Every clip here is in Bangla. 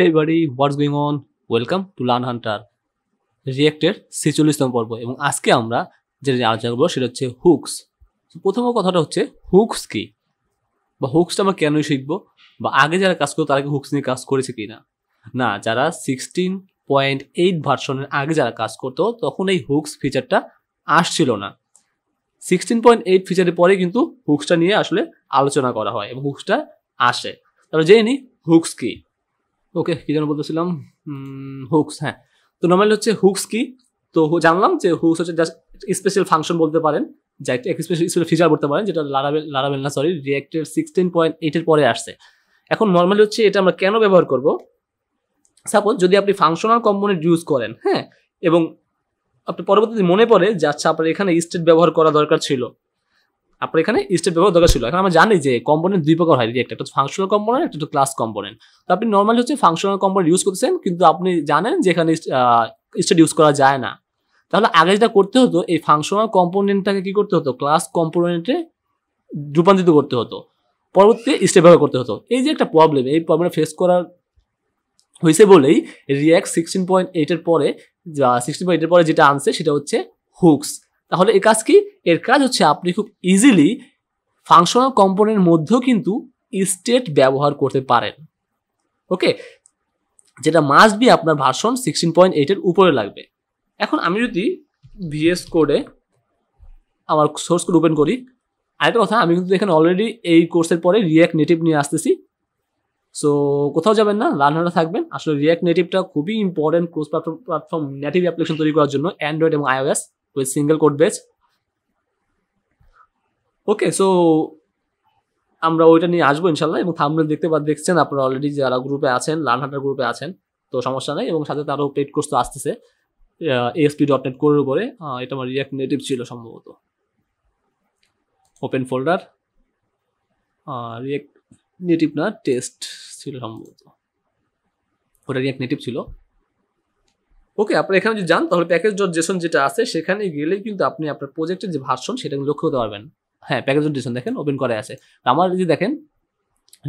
Hey what's going on welcome to to hunter রিয়েক্টের ছেচল্লিশতম পর্ব এবং আজকে আমরা যেটা আলোচনা করবো সেটা হচ্ছে হুকস প্রথম কথাটা হচ্ছে হুকস কি বা হুকসটা আমরা কেনই শিখবো বা আগে যারা কাজ করতো তারা কি হুকস নিয়ে কাজ করেছে কি না না যারা সিক্সটিন পয়েন্ট এইট ভার্সনের আগে যারা কাজ করতো তখন এই হুকস ফিচারটা আসছিল না সিক্সটিন পয়েন্ট এইট ফিচারের পরে কিন্তু হুকসটা নিয়ে আসলে আলোচনা করা হয় এবং হুকসটা আসে তাহলে জেনে নি হুকস কী ওকে কী যেন বলতেছিলাম হুকস হ্যাঁ তো নর্মালি হচ্ছে হুকস কি তো জানলাম যে হুকস হচ্ছে জাস্ট স্পেশাল ফাংশন বলতে পারেন যা একটা স্পেশাল ফিচার বলতে পারেন যেটা লারাবেল লারাবেল না সরি রিয়েক্টের সিক্সটিন পয়েন্ট এইটের পরে আসছে এখন নর্মালি হচ্ছে এটা আমরা কেন ব্যবহার করব সাপোজ যদি আপনি ফাংশনাল কম্পোনেন্ট ইউজ করেন হ্যাঁ এবং আপনার পরবর্তীতে মনে পড়ে যে আচ্ছা আপনার এখানে স্টেট ব্যবহার করা দরকার ছিল আপনার এখানে স্টেপ ব্যবহার দরকার ছিল এখন আমরা জানি যে কম্পোনেন্ট দুই প্রকার হয় একটা একটা ফাংশনাল কম্পোনেন্ট একটা ক্লাস কম্পোনেন্ট তো আপনি নর্মালি হচ্ছে ফাংশনাল কম্পোনেন্ট ইউজ করতেছেন কিন্তু আপনি জানেন যে এখানে স্টেট ইউজ করা যায় না তাহলে আগে যেটা করতে হতো এই ফাংশনাল কম্পোনেন্টটাকে কি করতে হতো ক্লাস কম্পোনেন্টে রূপান্তরিত করতে হতো পরবর্তী স্টেপ ব্যবহার করতে হতো এই যে একটা প্রবলেম এই প্রবলেমটা ফেস করার হয়েছে বলেই রিয়াক্ট সিক্সটিন পয়েন্ট এইটের পরে সিক্সটিন পয়েন্ট এইটের পরে যেটা আনছে সেটা হচ্ছে হুকস তাহলে এর কাজ কি এর কাজ হচ্ছে আপনি খুব ইজিলি ফাংশনাল কম্পোনেন্টের মধ্যেও কিন্তু স্টেট ব্যবহার করতে পারেন ওকে যেটা মাস্ট বি আপনার ভার্সন সিক্সটিন পয়েন্ট এইটের উপরে লাগবে এখন আমি যদি ভিএস কোডে আমার সোর্স কোড ওপেন করি আরেকটা কথা আমি কিন্তু এখানে অলরেডি এই কোর্সের পরে রিয়াক্ট নেটিভ নিয়ে আসতেছি সো কোথাও যাবেন না রানহারা থাকবেন আসলে রিয়াক্ট নেটিভটা খুবই important course platform platform native application তৈরি করার জন্য অ্যান্ড্রয়েড এবং iOS to a single code base okay so আমরা ওইটা নিয়ে আসবো ইনশাল্লাহ এবং থামলে দেখতে বা দেখছেন আপনারা অলরেডি যারা গ্রুপে আছেন লার্ন হান্টার গ্রুপে আছেন তো সমস্যা নেই এবং সাথে তারও পেড কোর্স তো আসতেছে এসপি ডট নেট কোরের উপরে এটা আমার রিয়াক্ট নেটিভ ছিল সম্ভবত ওপেন ফোল্ডার রিয়াক্ট নেটিভ না টেস্ট ছিল সম্ভবত ওটা রিয়াক্ট নেটিভ ছিল ওকে আপনি এখানে যদি যান তাহলে প্যাকেজ ডট জেসন যেটা আছে সেখানে গেলে কিন্তু আপনি আপনার প্রজেক্টের যে ভার্সন সেটা লক্ষ্য করতে পারবেন হ্যাঁ প্যাকেজ ডট জেসন দেখেন ওপেন করে আছে আমার যদি দেখেন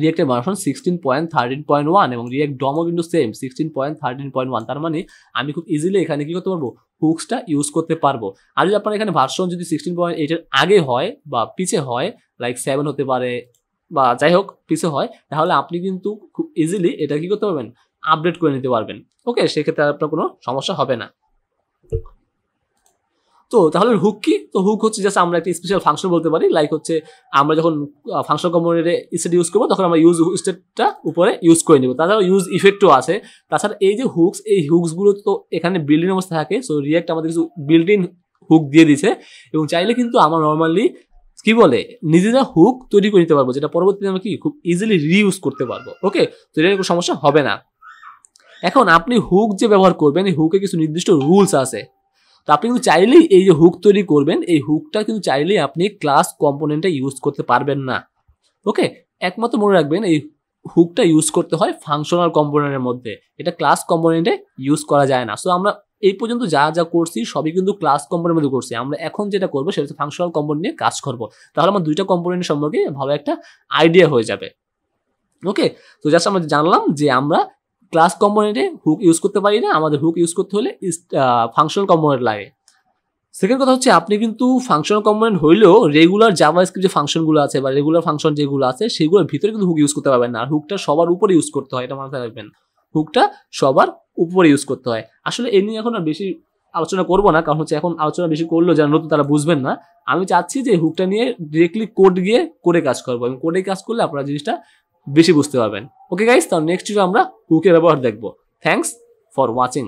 রিয়েক্টের version sixteen point thirteen point one এবং রিয়েক্ট ডমও কিন্তু same sixteen point thirteen point one তার মানে আমি খুব ইজিলি এখানে কী করতে পারবো হুকসটা ইউজ করতে পারবো আর যদি আপনার এখানে ভার্সন যদি সিক্সটিন পয়েন্ট এইটের আগে হয় বা পিছে হয় লাইক সেভেন হতে পারে বা যাই হোক পিছে হয় তাহলে আপনি কিন্তু খুব ইজিলি এটা কী করতে পারবেন আপডেট করে নিতে পারবেন ওকে সেক্ষেত্রে আপনার কোনো সমস্যা হবে না তো তাহলে হুক কি তো হুক হচ্ছে জাস্ট আমরা একটা স্পেশাল ফাংশন বলতে পারি লাইক হচ্ছে আমরা যখন ফাংশন কম্পোনেন্টে স্টেট ইউজ করবো তখন আমরা ইউজ স্টেটটা উপরে ইউজ করে নেবো তাছাড়া ইউজ ইফেক্টও আছে তাছাড়া এই যে হুকস এই হুকসগুলো তো এখানে বিল্ডিং অবস্থা থাকে সো রিয়াক্ট আমাদের কিছু বিল্ডিং হুক দিয়ে দিছে এবং চাইলে কিন্তু আমরা নর্মালি কি বলে নিজেরা হুক তৈরি করে নিতে পারবো যেটা পরবর্তীতে আমরা কি খুব ইজিলি রিউজ করতে পারবো ওকে তো এটা কোনো সমস্যা হবে না এখন আপনি হুক যে ব্যবহার করবেন এই হুকে কিছু নির্দিষ্ট রুলস আছে তো আপনি কিন্তু চাইলেই এই যে হুক তৈরি করবেন এই হুকটা কিন্তু চাইলেই আপনি ক্লাস কম্পোনেন্টটা ইউজ করতে পারবেন না ওকে একমাত্র মনে রাখবেন এই হুকটা ইউজ করতে হয় ফাংশনাল কম্পোনেন্টের মধ্যে এটা ক্লাস কম্পোনেন্টে ইউজ করা যায় না সো আমরা এই পর্যন্ত যা যা করছি সবই কিন্তু ক্লাস কম্পোনের মধ্যে করছি আমরা এখন যেটা করবো সেটা হচ্ছে ফাংশনাল কম্পোনেন্ট নিয়ে কাজ করবো তাহলে আমার দুইটা কম্পোনেন্ট সম্পর্কে ভালো একটা আইডিয়া হয়ে যাবে ওকে তো জাস্ট আমরা জানলাম যে আমরা ক্লাস কম্পোনেন্টে হুক ইউজ করতে পারি না আমাদের হুক ইউজ করতে হলে ফাংশনাল কম্পোনেন্ট লাগে সেকেন্ড কথা হচ্ছে আপনি কিন্তু ফাংশনাল কম্পোনেন্ট হইলেও রেগুলার জাভা স্ক্রিপ্ট যে ফাংশনগুলো আছে বা রেগুলার ফাংশন যেগুলো আছে সেগুলোর ভিতরে কিন্তু হুক ইউজ করতে পারবেন না আর হুকটা সবার উপরে ইউজ করতে হয় এটা মাথায় রাখবেন হুকটা সবার উপরে ইউজ করতে হয় আসলে এ নিয়ে এখন আর বেশি আলোচনা করব না কারণ হচ্ছে এখন আলোচনা বেশি করলেও যারা নতুন তারা বুঝবেন না আমি চাচ্ছি যে হুকটা নিয়ে ডিরেক্টলি কোড গিয়ে কোডে কাজ করবো এবং কোডে কাজ করলে আপনারা জিনিসটা বেশি বুঝতে পারবেন ওকে গাইস তাহলে নেক্সট আমরা কুকের ব্যবহার দেখবো থ্যাংকস ফর ওয়াচিং